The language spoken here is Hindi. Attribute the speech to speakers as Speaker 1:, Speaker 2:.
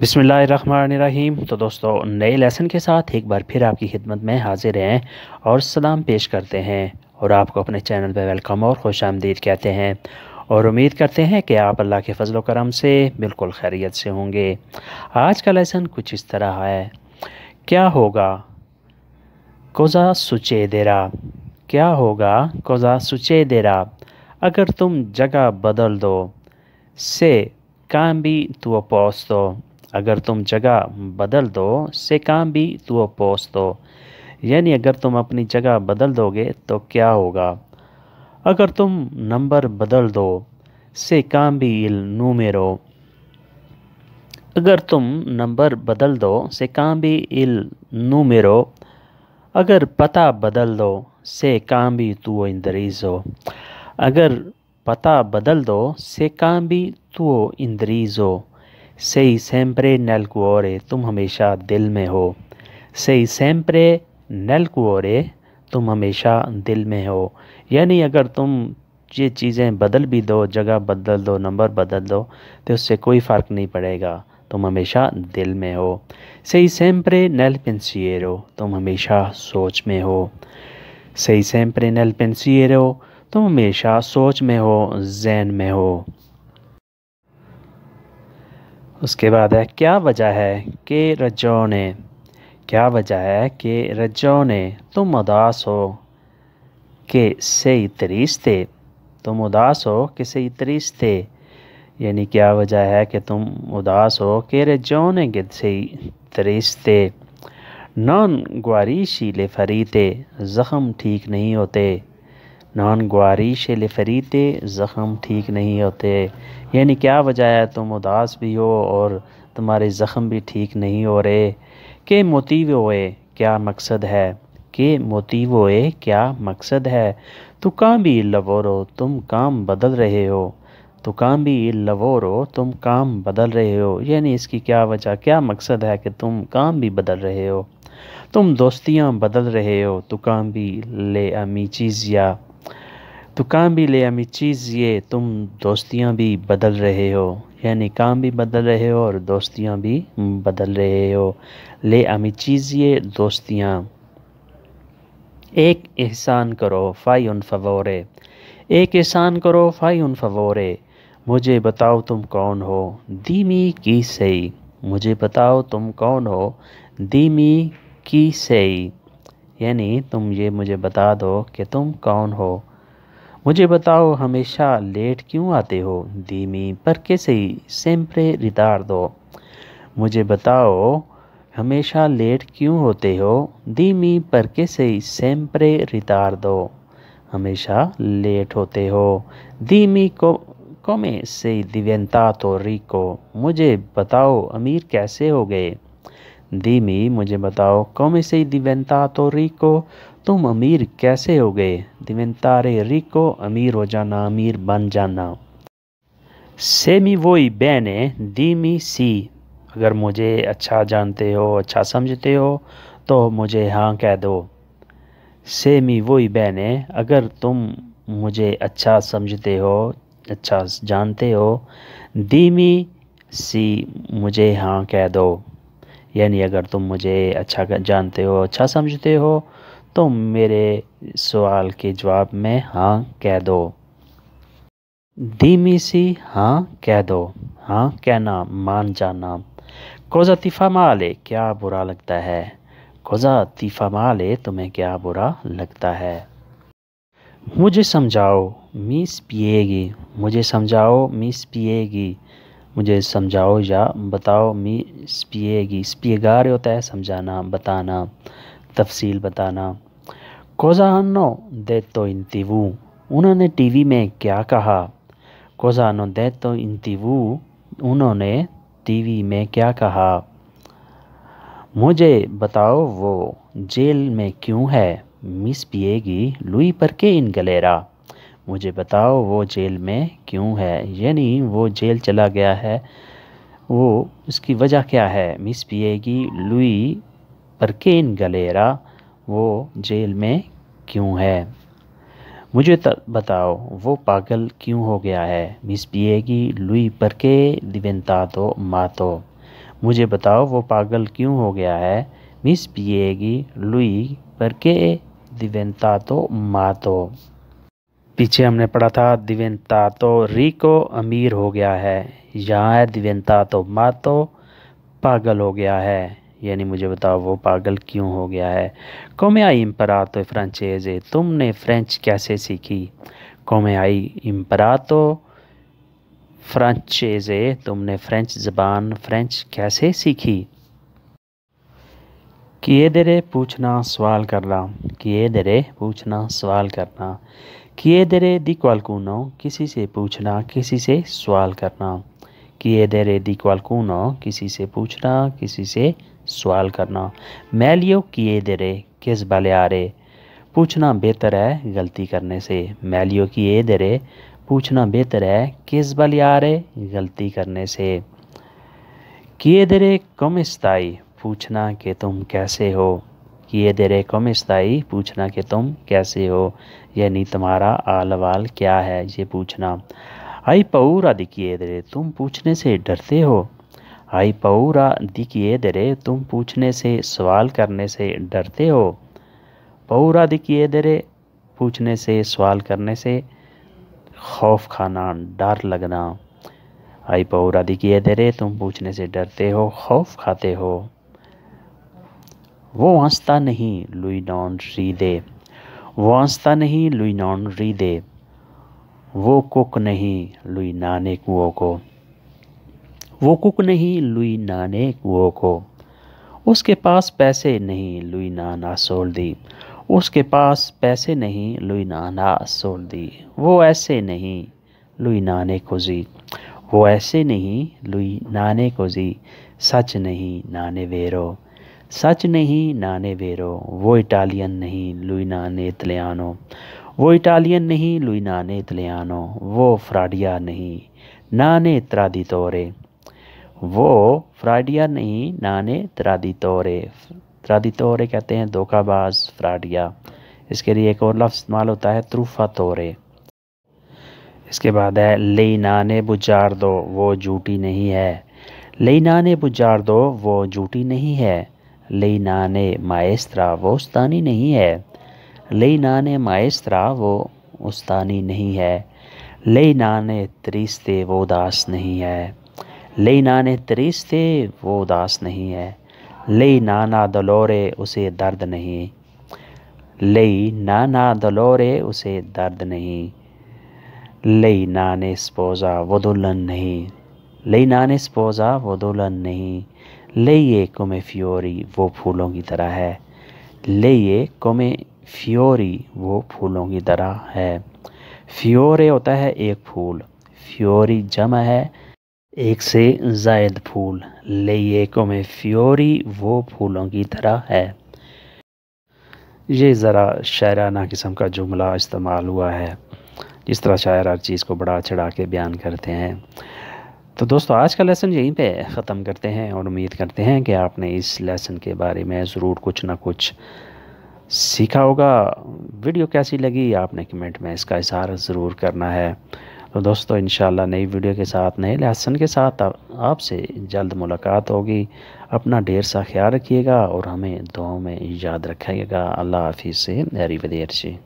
Speaker 1: बिसमीम तो दोस्तों नए लेसन के साथ एक बार फिर आपकी खिदमत में हाजिर हैं और सलाम पेश करते हैं और आपको अपने चैनल पर वेलकम और खुश आमदीद कहते हैं और उम्मीद करते हैं कि आप अल्लाह के फजल करम से बिल्कुल खैरियत से होंगे आज का लेसन कुछ इस तरह है क्या होगा कोज़ा सुचे देरा क्या होगा कोज़ा सुचे देरा अगर तुम जगह बदल दो से काम भी तो पोस दो अगर तुम जगह बदल दो से काम भी तो पोस दो यानी अगर तुम अपनी जगह बदल दोगे तो क्या होगा अगर तुम नंबर बदल दो से काम भी इल नूमेरो अगर तुम नंबर बदल दो से काम भी इल नूमेरो अगर पता बदल दो से काम भी तुओ इंद्रीज़ो अगर पता बदल दो से काम भी इंद्रीज इंद्रीज़ो sei sempre nel cuore तुम हमेशा दिल में हो sei sempre nel cuore तुम हमेशा दिल में हो यानी अगर तुम ये चीज़ें बदल भी दो जगह बदल दो नंबर बदल दो तो उससे कोई फ़र्क नहीं पड़ेगा तुम हमेशा दिल में हो sei sempre nel pensiero तुम हमेशा सोच में हो sei sempre nel रहो तुम हमेशा सोच में हो जहन में हो उसके बाद है क्या वजह है के रजो ने क्या वजह है कि रजो ने तुम उदास हो के सही इतरीस थे तुम उदास हो कि सही इतरीस थे यानी क्या वजह है कि तुम उदास हो के रजो ने गिद सही इतरीस थे नॉन ग्वारी शीले फरी थे ज़ख़म ठीक नहीं होते नान गुआरीश लफरीते ज़ख़म ठीक नहीं होते यानी क्या वजह है तुम उदास भी हो और तुम्हारे ज़ख़म भी ठीक नहीं हो रहे के मोतीव होए क्या मकसद है के मोतीव होए क्या मकसद है तो काम भी लवोरो तुम काम बदल रहे हो तो काम भी लवोरो तुम काम बदल रहे हो यानी इसकी क्या वजह क्या मकसद है कि तुम काम भी बदल रहे हो तुम दोस्तियां बदल रहे हो तो काम भी ले अमी चीज़ या तो काम भी ले अमी चीज़ ये तुम दोस्तियाँ भी बदल रहे हो यानी काम भी बदल रहे हो और दोस्तियाँ भी बदल रहे हो ले अमी चीज़ ये दोस्तियाँ एक एहसान करो फ़ाई उन फवोरे एक एहसान करो फ़ाई उन फवोरे मुझे बताओ तुम कौन हो दीमी की सही मुझे बताओ तुम कौन हो दीमी की सही यानी तुम ये मुझे बता दो कि तुम कौन हो मुझे बताओ हमेशा लेट क्यों आते हो धीमी पर के सही सेम्परे रितार दो मुझे बताओ हमेशा लेट क्यों होते हो धीमी पर के सही सेम्परे रितार दो हमेशा लेट होते हो धीमी को से दिव्यंता तो रिको मुझे बताओ अमीर कैसे हो गए धीमी मुझे बताओ कौमे से तो रिको तुम अमीर कैसे हो गए रे रिको अमीर हो जाना अमीर बन जाना सेमी वोई बहने धीमी सी अगर मुझे अच्छा जानते हो अच्छा समझते हो तो मुझे हाँ कह दो सेमी वोई बहने अगर तुम मुझे अच्छा समझते हो अच्छा जानते हो धीमी सी मुझे हाँ कह दो यानी अगर तुम मुझे अच्छा जानते हो अच्छा समझते हो तो मेरे सवाल के जवाब में हाँ कह दो धीमी सी हाँ कह दो हाँ कहना मान जाना कोजा तीफा माले क्या बुरा लगता है कोजा तीफा माले तुम्हें क्या बुरा लगता है मुझे समझाओ मिस पिएगी मुझे समझाओ मिस पिएगी मुझे समझाओ या बताओ मी स्पिएगी स्पिएगार होता है समझाना बताना तफसील बताना कोजानो दे तो इंतिवू उन्होंने टीवी में क्या कहा कोजानो दे तो इंतिवू उन्होंने टीवी में क्या कहा मुझे बताओ वो जेल में क्यों है मिस पिएगी लुई पर के इन गलेरा मुझे बताओ वो जेल में क्यों है यानी वो जेल चला गया है वो उसकी वजह क्या है मिस पिएगी लुई परकेन गलेरा वो जेल में क्यों है मुझे बताओ वो पागल क्यों हो गया है मिस पिएगी लुई परके दिवेंता तो मातो मुझे बताओ वो पागल क्यों हो गया है मिस पिएगी लुई परके दिवेंता तो मातो पीछे हमने पढ़ा था दिवेंता तो रिको अमीर हो गया है यहाँ है दिवेंता तो मातो पागल हो गया है यानी मुझे बताओ वो पागल क्यों हो गया है कौमे आई इम्परा तो फ्रेंचेज़े तुमने फ्रेंच कैसे सीखी कौमे आई इम्परातो फ्रांचेजे तुमने फ्रेंच ज़बान फ्रेंच कैसे सीखी किए दे पूछना सवाल करना किए दे पूछना सवाल करना किए di qualcuno, किसी से पूछना किसी से सवाल करना किए di qualcuno, किसी से पूछना किसी से सवाल करना लियो किए chiedere, किस भले आ रे पूछना बेहतर है गलती करने से लियो किए chiedere, पूछना बेहतर है किस भले आ रे गलती करने से किए chiedere कम stai, पूछना कि तुम कैसे हो किए तेरे कम स्थाई पूछना कि तुम कैसे हो यानी तुम्हारा आल वाल क्या है ये पूछना आई पऊरा दिखिए तेरे तुम पूछने से डरते हो आई पऊरा दिखिए तेरे तुम पूछने से सवाल करने से डरते हो पऊरा दिखिए तेरे पूछने से सवाल करने से खौफ खाना डर लगना आई पऊरा दिखिए तेरे तुम पूछने से डरते हो खौफ खाते हो वो वास्ता नहीं लुई नॉन रीदे वो वास्ता नहीं लुई नॉन रीदे वो कुक नहीं लुई नाने कुओ को वो कुक नहीं लुई नाने कुओ को उसके पास पैसे नहीं लुई नाना सोल दी उसके पास पैसे नहीं लुई नाना सोल दी वो ऐसे नहीं लुई नाने को जी वो ऐसे नहीं लुई नाने को जी सच नहीं नाने वेरो सच नहीं नाने वेरो वो इटालियन नहीं लुइना ने तलियानो वो इटालियन नहीं लुइना ने तलियानो वो फ्राडिया नहीं नाने त्रादी तोरे वो फ्राडिया नहीं नाने त्रादी तोरे त्रादी तोरे कहते हैं धोखाबाज फ्राडिया इसके लिए एक और लफ्ज़ इस्तेमाल होता है त्रूफा तोरे इसके बाद है ले नाने बुझार दो वो झूठी नहीं है लई नाने बुझार दो वो झूठी नहीं है लेनाने माएस्त्रा वो उस्तानी नहीं है लेनाने माएस्त्रा वो उस्तानी नहीं है लेनाने त्रिस्ते वो उदास नहीं है लेनाने त्रिस्ते वो उदास नहीं है ले नाना दलोरे उसे दर्द नहीं नाना दलोरे उसे दर्द नहीं लेनाने स्पोजा वो दुल्हन नहीं ले लेनाने स्पोजा वो दुल्हन नहीं ये कोमे फ्योरी वो फूलों की तरह है ये कोमे फ्योरी वो फूलों की तरह है फ्योरे होता है एक फूल फ्योरी जमा है एक से जायद फूल ये कोमे फ्योरी वो फूलों की तरह है ये ज़रा शायराना किस्म का जुमला इस्तेमाल हुआ है जिस तरह शायर हर चीज़ को बड़ा चढ़ा के बयान करते हैं तो दोस्तों आज का लेसन यहीं पे ख़त्म करते हैं और उम्मीद करते हैं कि आपने इस लेसन के बारे में ज़रूर कुछ ना कुछ सीखा होगा वीडियो कैसी लगी आपने कमेंट में इसका इजहार ज़रूर करना है तो दोस्तों इन नई वीडियो के साथ नए लेसन के साथ आपसे जल्द मुलाकात होगी अपना ढेर सा ख्याल रखिएगा और हमें दुआओं में याद रखिएगा अल्लाह हाफिज़ से हरी वदेर से